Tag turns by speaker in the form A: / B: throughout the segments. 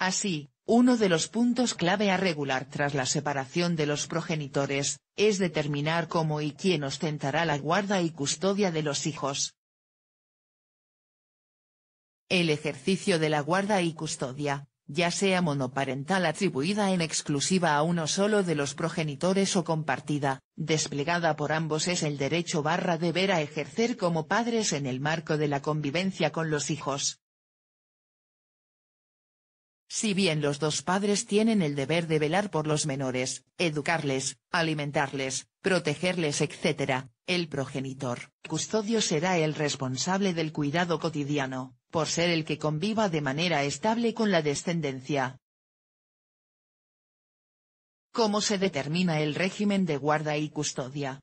A: Así, uno de los puntos clave a regular tras la separación de los progenitores, es determinar cómo y quién ostentará la guarda y custodia de los hijos. El ejercicio de la guarda y custodia, ya sea monoparental atribuida en exclusiva a uno solo de los progenitores o compartida, desplegada por ambos es el derecho barra deber a ejercer como padres en el marco de la convivencia con los hijos. Si bien los dos padres tienen el deber de velar por los menores, educarles, alimentarles, protegerles, etc., el progenitor custodio será el responsable del cuidado cotidiano, por ser el que conviva de manera estable con la descendencia. ¿Cómo se determina el régimen de guarda y custodia?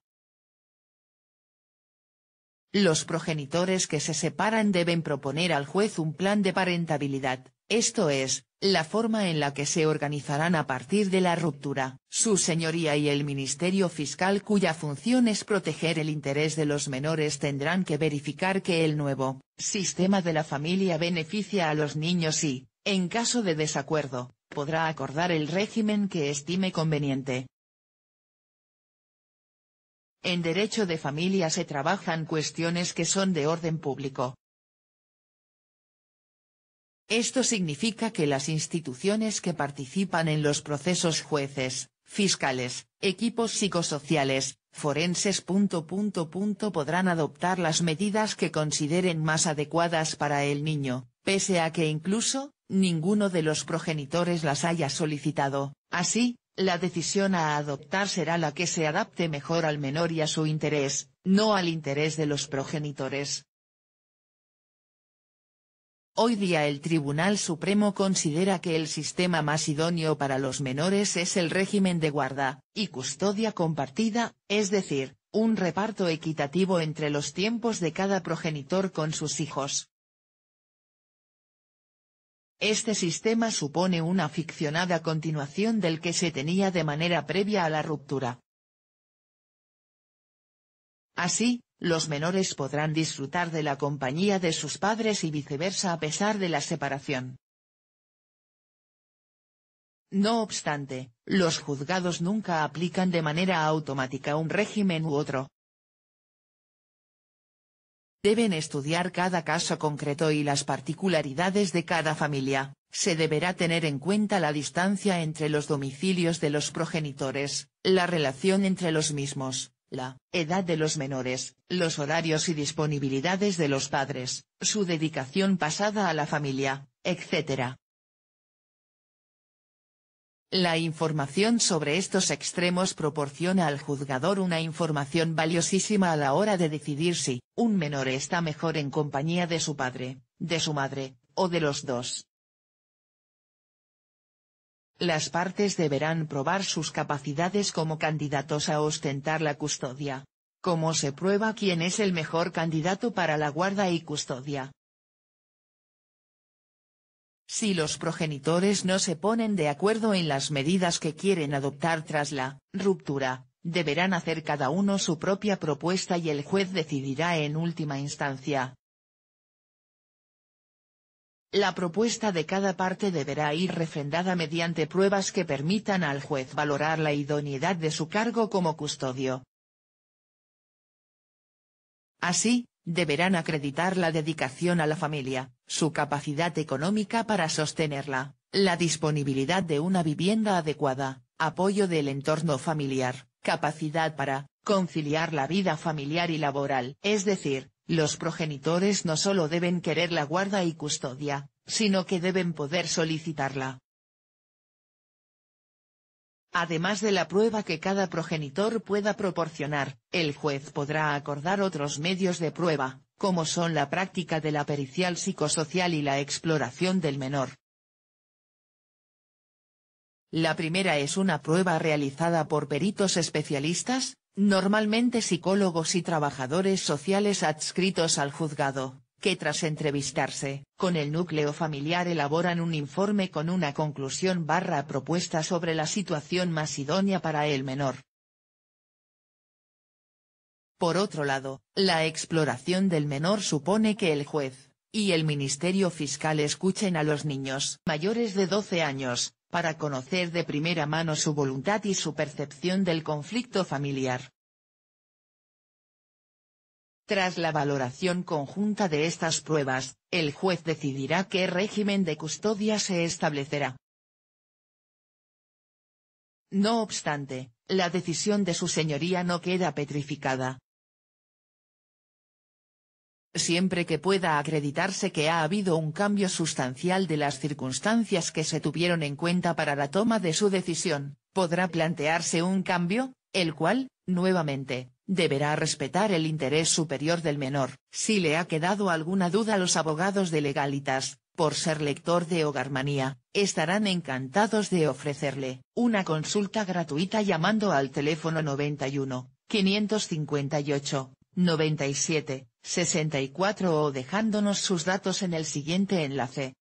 A: Los progenitores que se separan deben proponer al juez un plan de parentabilidad, esto es, la forma en la que se organizarán a partir de la ruptura, su señoría y el Ministerio Fiscal cuya función es proteger el interés de los menores tendrán que verificar que el nuevo sistema de la familia beneficia a los niños y, en caso de desacuerdo, podrá acordar el régimen que estime conveniente. En derecho de familia se trabajan cuestiones que son de orden público, esto significa que las instituciones que participan en los procesos jueces, fiscales, equipos psicosociales, forenses. podrán adoptar las medidas que consideren más adecuadas para el niño, pese a que incluso, ninguno de los progenitores las haya solicitado. Así, la decisión a adoptar será la que se adapte mejor al menor y a su interés, no al interés de los progenitores. Hoy día el Tribunal Supremo considera que el sistema más idóneo para los menores es el régimen de guarda, y custodia compartida, es decir, un reparto equitativo entre los tiempos de cada progenitor con sus hijos. Este sistema supone una ficcionada continuación del que se tenía de manera previa a la ruptura, Así, los menores podrán disfrutar de la compañía de sus padres y viceversa a pesar de la separación. No obstante, los juzgados nunca aplican de manera automática un régimen u otro. Deben estudiar cada caso concreto y las particularidades de cada familia, se deberá tener en cuenta la distancia entre los domicilios de los progenitores, la relación entre los mismos, la edad de los menores, los horarios y disponibilidades de los padres, su dedicación pasada a la familia, etc. La información sobre estos extremos proporciona al juzgador una información valiosísima a la hora de decidir si un menor está mejor en compañía de su padre, de su madre, o de los dos. Las partes deberán probar sus capacidades como candidatos a ostentar la custodia. ¿Cómo se prueba quién es el mejor candidato para la guarda y custodia? Si los progenitores no se ponen de acuerdo en las medidas que quieren adoptar tras la ruptura, deberán hacer cada uno su propia propuesta y el juez decidirá en última instancia, la propuesta de cada parte deberá ir refrendada mediante pruebas que permitan al juez valorar la idoneidad de su cargo como custodio. Así, deberán acreditar la dedicación a la familia, su capacidad económica para sostenerla, la disponibilidad de una vivienda adecuada, apoyo del entorno familiar, capacidad para conciliar la vida familiar y laboral, es decir, los progenitores no solo deben querer la guarda y custodia, sino que deben poder solicitarla. Además de la prueba que cada progenitor pueda proporcionar, el juez podrá acordar otros medios de prueba, como son la práctica de la pericial psicosocial y la exploración del menor. La primera es una prueba realizada por peritos especialistas, normalmente psicólogos y trabajadores sociales adscritos al juzgado, que tras entrevistarse con el núcleo familiar elaboran un informe con una conclusión barra propuesta sobre la situación más idónea para el menor. Por otro lado, la exploración del menor supone que el juez, y el Ministerio Fiscal escuchen a los niños mayores de 12 años, para conocer de primera mano su voluntad y su percepción del conflicto familiar. Tras la valoración conjunta de estas pruebas, el juez decidirá qué régimen de custodia se establecerá. No obstante, la decisión de su señoría no queda petrificada, siempre que pueda acreditarse que ha habido un cambio sustancial de las circunstancias que se tuvieron en cuenta para la toma de su decisión, podrá plantearse un cambio, el cual, nuevamente, deberá respetar el interés superior del menor. Si le ha quedado alguna duda a los abogados de Legalitas, por ser lector de Hogarmanía, estarán encantados de ofrecerle una consulta gratuita llamando al teléfono 91 558 97, 64 o dejándonos sus datos en el siguiente enlace.